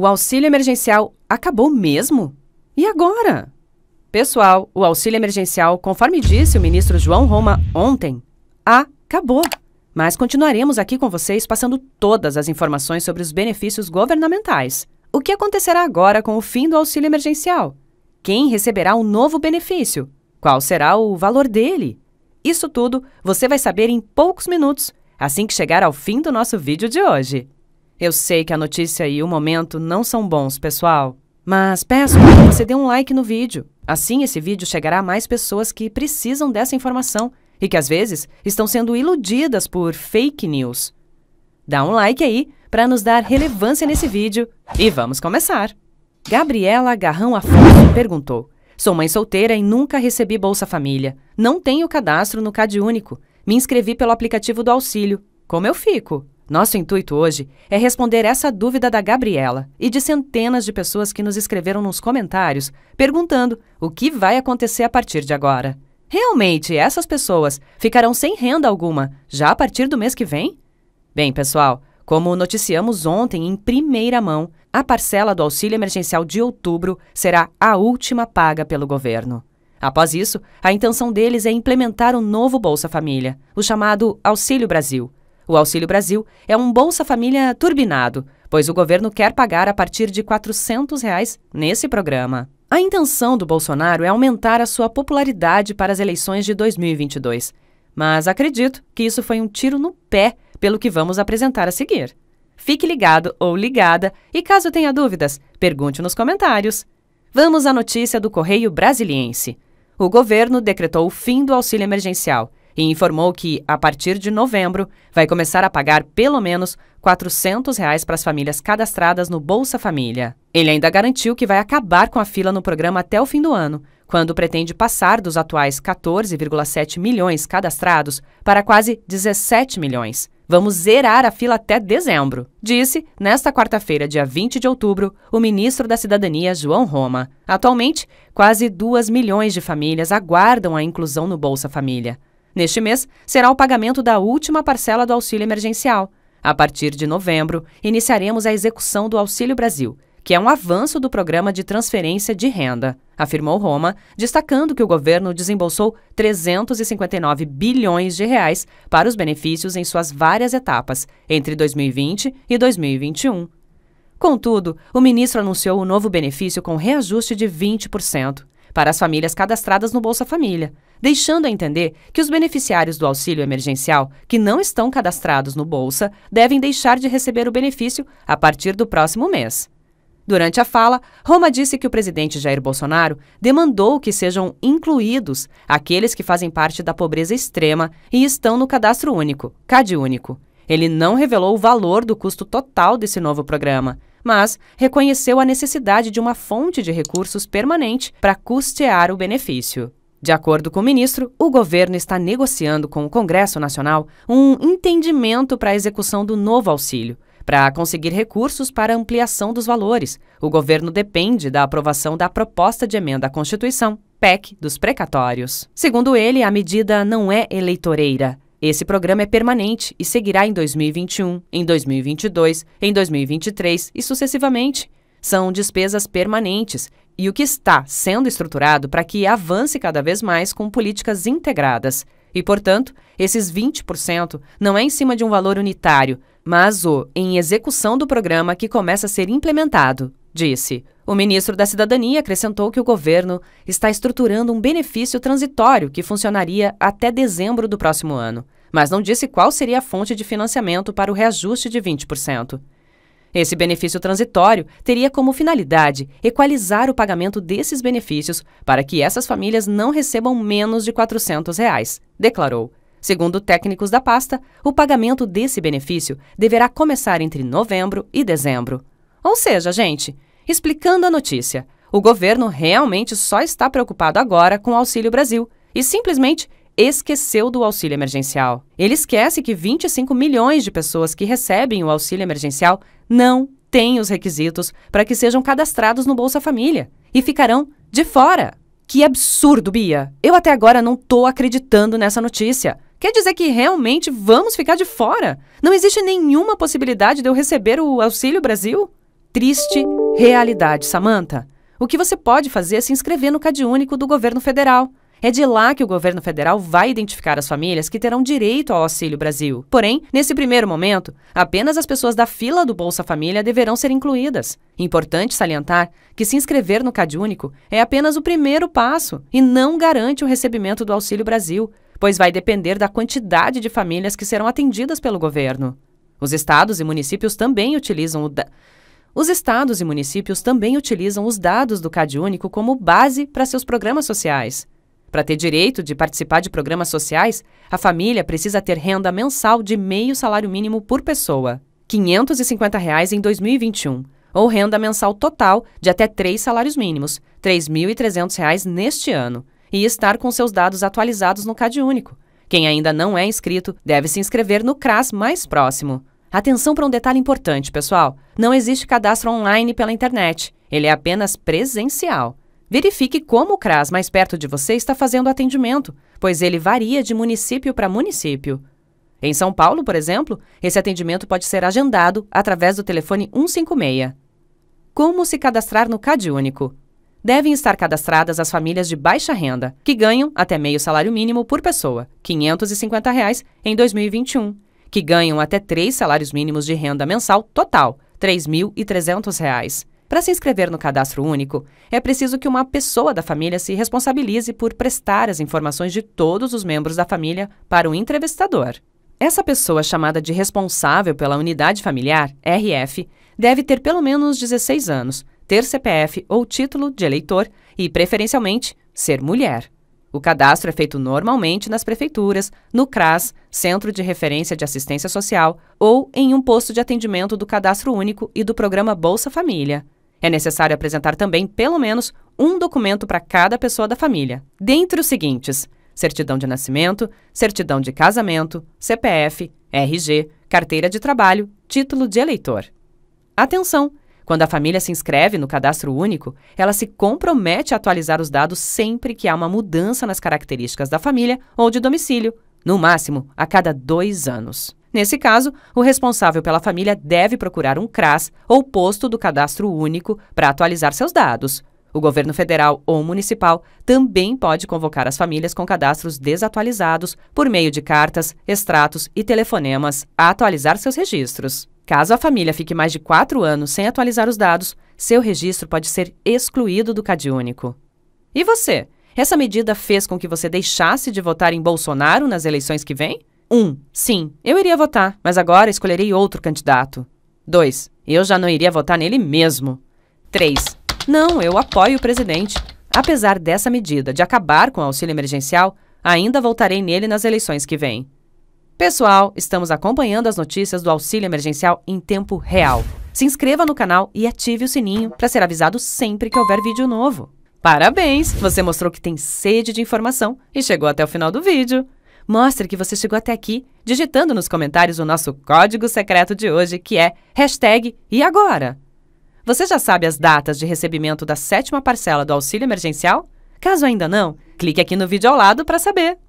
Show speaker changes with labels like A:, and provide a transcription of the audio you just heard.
A: O auxílio emergencial acabou mesmo? E agora? Pessoal, o auxílio emergencial, conforme disse o ministro João Roma ontem, acabou. Mas continuaremos aqui com vocês passando todas as informações sobre os benefícios governamentais. O que acontecerá agora com o fim do auxílio emergencial? Quem receberá o um novo benefício? Qual será o valor dele? Isso tudo você vai saber em poucos minutos, assim que chegar ao fim do nosso vídeo de hoje. Eu sei que a notícia e o momento não são bons, pessoal, mas peço que você dê um like no vídeo. Assim, esse vídeo chegará a mais pessoas que precisam dessa informação e que às vezes estão sendo iludidas por fake news. Dá um like aí para nos dar relevância nesse vídeo e vamos começar! Gabriela Garrão Afonso perguntou: Sou mãe solteira e nunca recebi Bolsa Família. Não tenho cadastro no Cade Único. Me inscrevi pelo aplicativo do auxílio. Como eu fico? Nosso intuito hoje é responder essa dúvida da Gabriela e de centenas de pessoas que nos escreveram nos comentários perguntando o que vai acontecer a partir de agora. Realmente, essas pessoas ficarão sem renda alguma já a partir do mês que vem? Bem, pessoal, como noticiamos ontem em primeira mão, a parcela do auxílio emergencial de outubro será a última paga pelo governo. Após isso, a intenção deles é implementar o novo Bolsa Família, o chamado Auxílio Brasil o Auxílio Brasil é um Bolsa Família turbinado, pois o governo quer pagar a partir de R$ 400 reais nesse programa. A intenção do Bolsonaro é aumentar a sua popularidade para as eleições de 2022. Mas acredito que isso foi um tiro no pé pelo que vamos apresentar a seguir. Fique ligado ou ligada e, caso tenha dúvidas, pergunte nos comentários. Vamos à notícia do Correio Brasiliense. O governo decretou o fim do auxílio emergencial e informou que, a partir de novembro, vai começar a pagar pelo menos R$ 400 reais para as famílias cadastradas no Bolsa Família. Ele ainda garantiu que vai acabar com a fila no programa até o fim do ano, quando pretende passar dos atuais 14,7 milhões cadastrados para quase 17 milhões. Vamos zerar a fila até dezembro, disse, nesta quarta-feira, dia 20 de outubro, o ministro da Cidadania, João Roma. Atualmente, quase 2 milhões de famílias aguardam a inclusão no Bolsa Família. Neste mês, será o pagamento da última parcela do auxílio emergencial. A partir de novembro, iniciaremos a execução do Auxílio Brasil, que é um avanço do programa de transferência de renda, afirmou Roma, destacando que o governo desembolsou 359 bilhões de reais para os benefícios em suas várias etapas entre 2020 e 2021. Contudo, o ministro anunciou o novo benefício com reajuste de 20% para as famílias cadastradas no Bolsa Família, deixando a entender que os beneficiários do auxílio emergencial que não estão cadastrados no Bolsa devem deixar de receber o benefício a partir do próximo mês. Durante a fala, Roma disse que o presidente Jair Bolsonaro demandou que sejam incluídos aqueles que fazem parte da pobreza extrema e estão no cadastro único, CadÚnico. Ele não revelou o valor do custo total desse novo programa, mas reconheceu a necessidade de uma fonte de recursos permanente para custear o benefício. De acordo com o ministro, o governo está negociando com o Congresso Nacional um entendimento para a execução do novo auxílio. Para conseguir recursos para ampliação dos valores, o governo depende da aprovação da proposta de emenda à Constituição, PEC, dos precatórios. Segundo ele, a medida não é eleitoreira, esse programa é permanente e seguirá em 2021, em 2022, em 2023 e sucessivamente. São despesas permanentes e o que está sendo estruturado para que avance cada vez mais com políticas integradas. E, portanto, esses 20% não é em cima de um valor unitário, mas o em execução do programa que começa a ser implementado, disse. O ministro da Cidadania acrescentou que o governo está estruturando um benefício transitório que funcionaria até dezembro do próximo ano, mas não disse qual seria a fonte de financiamento para o reajuste de 20%. Esse benefício transitório teria como finalidade equalizar o pagamento desses benefícios para que essas famílias não recebam menos de R$ 400, reais, declarou. Segundo técnicos da pasta, o pagamento desse benefício deverá começar entre novembro e dezembro. Ou seja, gente, explicando a notícia. O governo realmente só está preocupado agora com o Auxílio Brasil e simplesmente esqueceu do auxílio emergencial. Ele esquece que 25 milhões de pessoas que recebem o auxílio emergencial não têm os requisitos para que sejam cadastrados no Bolsa Família e ficarão de fora. Que absurdo, Bia! Eu até agora não estou acreditando nessa notícia. Quer dizer que realmente vamos ficar de fora? Não existe nenhuma possibilidade de eu receber o Auxílio Brasil? triste realidade, Samanta. O que você pode fazer é se inscrever no CadÚnico do governo federal. É de lá que o governo federal vai identificar as famílias que terão direito ao Auxílio Brasil. Porém, nesse primeiro momento, apenas as pessoas da fila do Bolsa Família deverão ser incluídas. Importante salientar que se inscrever no CadÚnico é apenas o primeiro passo e não garante o recebimento do Auxílio Brasil, pois vai depender da quantidade de famílias que serão atendidas pelo governo. Os estados e municípios também utilizam o. Da... Os estados e municípios também utilizam os dados do CadÚnico como base para seus programas sociais. Para ter direito de participar de programas sociais, a família precisa ter renda mensal de meio salário mínimo por pessoa, R$ 550 reais em 2021, ou renda mensal total de até três salários mínimos, R$ 3.300 neste ano, e estar com seus dados atualizados no CadÚnico. Quem ainda não é inscrito deve se inscrever no CRAS mais próximo. Atenção para um detalhe importante, pessoal: não existe cadastro online pela internet, ele é apenas presencial. Verifique como o CRAS mais perto de você está fazendo atendimento, pois ele varia de município para município. Em São Paulo, por exemplo, esse atendimento pode ser agendado através do telefone 156. Como se cadastrar no CadÚnico? Devem estar cadastradas as famílias de baixa renda, que ganham até meio salário mínimo por pessoa, R$ 550, reais, em 2021 que ganham até três salários mínimos de renda mensal total, R$ 3.300. Para se inscrever no cadastro único, é preciso que uma pessoa da família se responsabilize por prestar as informações de todos os membros da família para o entrevistador. Essa pessoa, chamada de responsável pela unidade familiar, RF, deve ter pelo menos 16 anos, ter CPF ou título de eleitor e, preferencialmente, ser mulher. O cadastro é feito normalmente nas prefeituras, no CRAS, Centro de Referência de Assistência Social, ou em um posto de atendimento do Cadastro Único e do programa Bolsa Família. É necessário apresentar também, pelo menos, um documento para cada pessoa da família, dentre os seguintes: certidão de nascimento, certidão de casamento, CPF, RG, carteira de trabalho, título de eleitor. Atenção! Quando a família se inscreve no cadastro único, ela se compromete a atualizar os dados sempre que há uma mudança nas características da família ou de domicílio, no máximo a cada dois anos. Nesse caso, o responsável pela família deve procurar um CRAS ou posto do cadastro único para atualizar seus dados. O governo federal ou municipal também pode convocar as famílias com cadastros desatualizados por meio de cartas, extratos e telefonemas a atualizar seus registros. Caso a família fique mais de quatro anos sem atualizar os dados, seu registro pode ser excluído do Único. E você? Essa medida fez com que você deixasse de votar em Bolsonaro nas eleições que vêm? 1. Um, sim, eu iria votar, mas agora escolherei outro candidato. 2. Eu já não iria votar nele mesmo. 3. Não, eu apoio o presidente. Apesar dessa medida de acabar com o auxílio emergencial, ainda voltarei nele nas eleições que vêm. Pessoal, estamos acompanhando as notícias do auxílio emergencial em tempo real. Se inscreva no canal e ative o sininho para ser avisado sempre que houver vídeo novo. Parabéns! Você mostrou que tem sede de informação e chegou até o final do vídeo. Mostre que você chegou até aqui digitando nos comentários o nosso código secreto de hoje, que é hashtag e agora. Você já sabe as datas de recebimento da sétima parcela do auxílio emergencial? Caso ainda não, clique aqui no vídeo ao lado para saber.